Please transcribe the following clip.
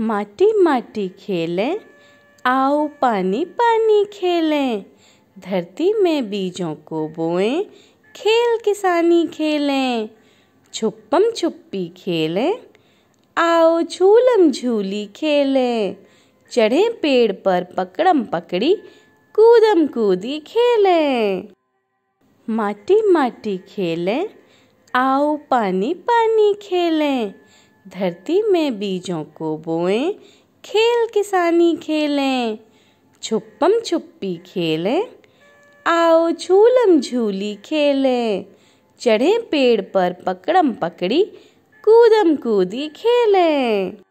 माटी माटी खेलें आओ पानी पानी खेलें धरती में बीजों को बोएं खेल किसानी खेलें छुपम छुपी खेलें आओ झूलम झूली खेलें चढ़े पेड़ पर पकड़म पकड़ी कूदम कूदी खेलें माटी माटी खेलें आओ पानी पानी खेलें धरती में बीजों को बोएं खेल किसानी खेलें छुपम छुपी खेलें आओ झूलम झूली खेलें चढ़े पेड़ पर पकड़म पकड़ी कूदम कूदी खेलें